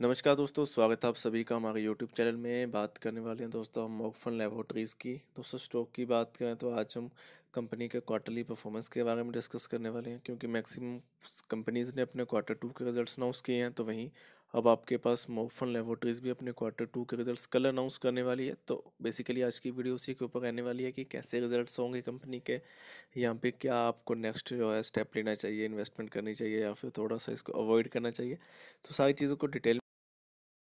नमस्कार दोस्तों स्वागत है आप सभी का हमारे यूट्यूब चैनल में बात करने वाले हैं दोस्तों हम मोकफन लेबोरेटरीज़ की दोस्तों स्टॉक की बात करें तो आज हम कंपनी के क्वार्टरली परफॉर्मेंस के बारे में डिस्कस करने वाले हैं क्योंकि मैक्सिमम कंपनीज़ ने अपने क्वार्टर टू के रिजल्ट्स अनाउंस किए हैं तो वहीं अब आपके पास मोकफन लेबोरेटरीज़ भी अपने क्वार्टर टू के रिज़ल्ट कल अनाउंस करने वाली है तो बेसिकली आज की वीडियो उसी के ऊपर रहने वाली है कि कैसे रिजल्ट होंगे कंपनी के यहाँ पे क्या आपको नेक्स्ट जो है स्टेप लेना चाहिए इन्वेस्टमेंट करनी चाहिए या फिर थोड़ा सा इसको अवॉइड करना चाहिए तो सारी चीज़ों को डिटेल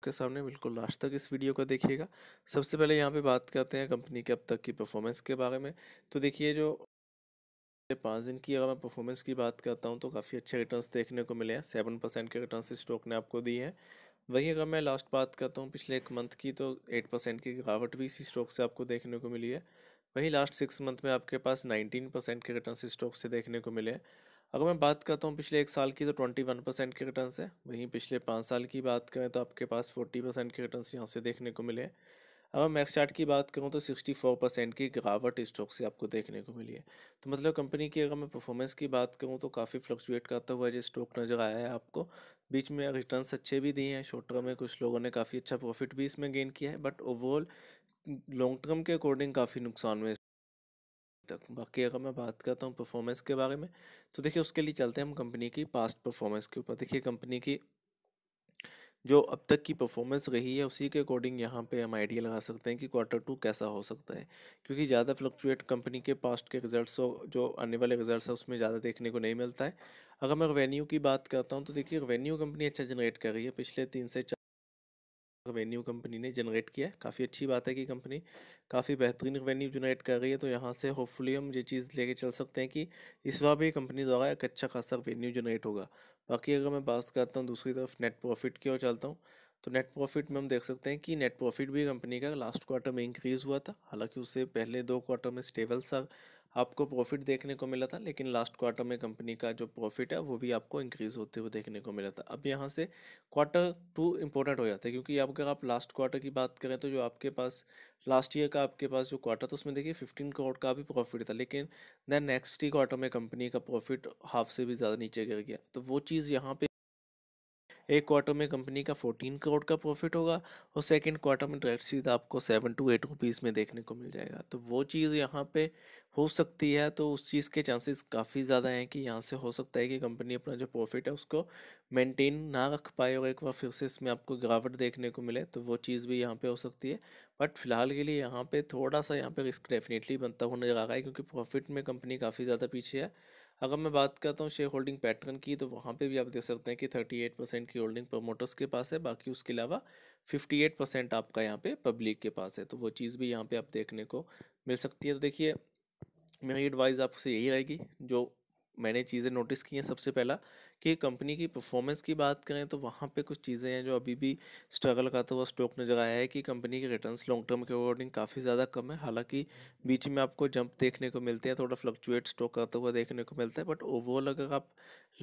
के सामने बिल्कुल लास्ट तक इस वीडियो को देखिएगा सबसे पहले यहाँ पे बात करते हैं कंपनी के अब तक की परफॉर्मेंस के बारे में तो देखिए जो पाँच दिन की अगर मैं परफॉर्मेंस की बात करता हूँ तो काफ़ी अच्छे रिटर्न्स देखने को मिले हैं सेवन परसेंट के रिटर्न स्टॉक ने आपको दिए हैं वहीं अगर मैं लास्ट बात करता हूँ पिछले एक मंथ की तो एट परसेंट की गिरावट भी इसी स्टॉक से आपको देखने को मिली है वहीं लास्ट सिक्स मंथ में आपके पास नाइनटीन परसेंट के रिटर्न स्टॉक से देखने को मिले हैं अगर मैं बात करता हूँ पिछले एक साल की तो ट्वेंटी वन परसेंट के रिटर्न है वहीं पिछले पाँच साल की बात करें तो आपके पास फोर्टी परसेंट के रिटर्न यहाँ से देखने को मिले अगर मैक्स चार्ट की बात करूँ तो सिक्सटी फोर परसेंट की गिरावट स्टॉक से आपको देखने को मिली है तो मतलब कंपनी की अगर मैं परफॉर्मेंस की बात करूँ तो काफ़ी फ्लक्चुएट करता हुआ जो स्टॉक नज़र आया है आपको बीच में रिटर्न अच्छे भी दिए हैं शॉर्ट टर्म में कुछ लोगों ने काफ़ी अच्छा प्रॉफिट भी इसमें गेन किया है बट ओवरऑल लॉन्ग टर्म के अकॉर्डिंग काफ़ी नुकसान में तक बाकी अगर मैं बात करता हूँ परफॉर्मेंस के बारे में तो देखिए उसके लिए चलते हैं हम कंपनी की पास्ट परफॉर्मेंस के ऊपर देखिए कंपनी की जो अब तक की परफॉर्मेंस रही है उसी के अकॉर्डिंग यहाँ पे हम आइडिया लगा सकते हैं कि क्वार्टर टू कैसा हो सकता है क्योंकि ज़्यादा फ्लक्चुएट कंपनी के पास्ट के रिजल्ट्स और जो आने वाले रिजल्ट्स हैं उसमें ज़्यादा देखने को नहीं मिलता है अगर मैं रेवेन्यू की बात करता हूँ तो देखिए रेवेन्यू कंपनी अच्छा जनरेट कर रही है पिछले तीन से रेवेन्यू कंपनी ने जनरेट किया है काफ़ी अच्छी बात है कि कंपनी काफ़ी बेहतरीन रेवेन्यू जनरेट कर रही है तो यहाँ से होपफुली हम ये चीज़ लेके चल सकते हैं कि इस बार भी कंपनी द्वारा एक अच्छा खासा रेवेन्यू जनरेट होगा बाकी अगर मैं बात करता हूँ दूसरी तरफ नेट प्रॉफिट की ओर चलता हूँ तो नेट प्रॉफिट में हम देख सकते हैं कि नेट प्रॉफिट भी कंपनी का लास्ट क्वार्टर में इंक्रीज़ हुआ था हालांकि उससे पहले दो क्वार्टर में स्टेबल सा आपको प्रॉफिट देखने को मिला था लेकिन लास्ट क्वार्टर में कंपनी का जो प्रॉफिट है वो भी आपको इंक्रीज़ होते हुए देखने को मिला था अब यहाँ से क्वार्टर टू इंपॉर्टेंट हो जाता है क्योंकि अगर आप लास्ट क्वार्टर की बात करें तो जो आपके पास लास्ट ईयर का आपके पास जो क्वार्टर था उसमें देखिए फिफ्टीन करोड़ का भी प्रॉफिट था लेकिन दैन नेक्स्ट ही क्वार्टर में कंपनी का प्रॉफिट हाफ से भी ज़्यादा नीचे गिर गया तो वो चीज़ यहाँ पर एक क्वार्टर में कंपनी का फोर्टीन करोड़ का प्रॉफिट होगा और सेकेंड क्वार्टर में डायरेक्ट सीधा आपको सेवन टू एट रुपीज़ में देखने को मिल जाएगा तो वो चीज़ यहाँ पे हो सकती है तो उस चीज़ के चांसेस काफ़ी ज़्यादा हैं कि यहाँ से हो सकता है कि कंपनी अपना जो प्रॉफिट है उसको मेंटेन ना रख पाए और एक बार फिर से इसमें आपको गिरावट देखने को मिले तो वो चीज़ भी यहाँ पे हो सकती है बट फिलहाल के लिए यहाँ पे थोड़ा सा यहाँ पे रिस्क डेफिनेटली बनता नजर आ रहा है क्योंकि प्रॉफिट में कंपनी काफ़ी ज़्यादा पीछे है अगर मैं बात करता हूँ शेयर होल्डिंग पैटर्न की तो वहाँ पे भी आप देख सकते हैं कि 38 परसेंट की होल्डिंग प्रमोटर्स के पास है बाकी उसके अलावा 58 परसेंट आपका यहाँ पे पब्लिक के पास है तो वो चीज़ भी यहाँ पे आप देखने को मिल सकती है तो देखिए मेरी एडवाइस आपसे यही रहेगी जो मैंने चीज़ें नोटिस की हैं सबसे पहला कि कंपनी की परफॉर्मेंस की बात करें तो वहाँ पे कुछ चीज़ें हैं जो अभी भी स्ट्रगल करता हुआ स्टॉक ने जगाया है कि कंपनी के रिटर्न्स लॉन्ग टर्म के अकॉर्डिंग काफ़ी ज़्यादा कम है हालांकि बीच में आपको जंप देखने को मिलते हैं थोड़ा फ्लक्चुएट स्टॉक करता हुआ देखने को मिलता है बट ओवरऑल अगर आप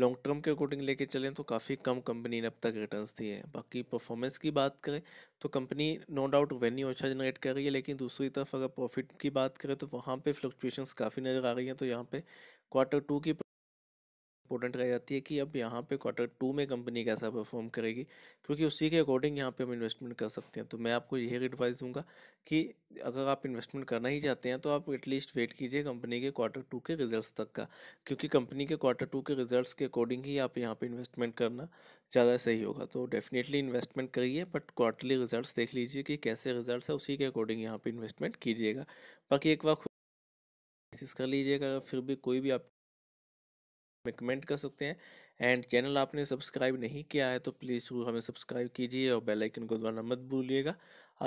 लॉन्ग टर्म के अकॉर्डिंग लेके चलें तो काफ़ी कम कंपनी ने अब तक रिटर्न दिए हैं बाकी परफॉर्मेंस की बात करें तो कंपनी नो डाउट वेन्यू अच्छा जनरेट कर रही है लेकिन दूसरी तरफ अगर प्रॉफिट की बात करें तो वहाँ पर फ्लक्चुएशन काफ़ी नज़र आ रही हैं तो यहाँ पर क्वार्टर टू की इंपॉर्टेंट रह जाती है कि अब यहाँ पे क्वार्टर टू में कंपनी कैसा परफॉर्म करेगी क्योंकि उसी के अकॉर्डिंग यहाँ पे हम इन्वेस्टमेंट कर सकते हैं तो मैं आपको यही एडवाइस दूंगा कि अगर आप इन्वेस्टमेंट करना ही चाहते हैं तो आप एटलीस्ट वेट कीजिए कंपनी के क्वार्टर टू के रिजल्ट्स तक का क्योंकि कंपनी के क्वार्टर टू के रिज़ल्ट के अकॉर्डिंग ही आप यहाँ पर इन्वेस्टमेंट करना ज़्यादा सही होगा तो डेफिनेटली इन्वेस्टमेंट करिए बट क्वार्टरली रिजल्ट देख लीजिए कि कैसे रिजल्ट है उसी के अकॉर्डिंग यहाँ पर इन्वेस्टमेंट कीजिएगा बाकी एक बार कर लीजिएगा फिर भी कोई भी आप में कमेंट कर सकते हैं एंड चैनल आपने सब्सक्राइब नहीं किया है तो प्लीज़ वो हमें सब्सक्राइब कीजिए और बेल आइकन को दबाना मत भूलिएगा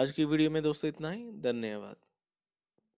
आज की वीडियो में दोस्तों इतना ही धन्यवाद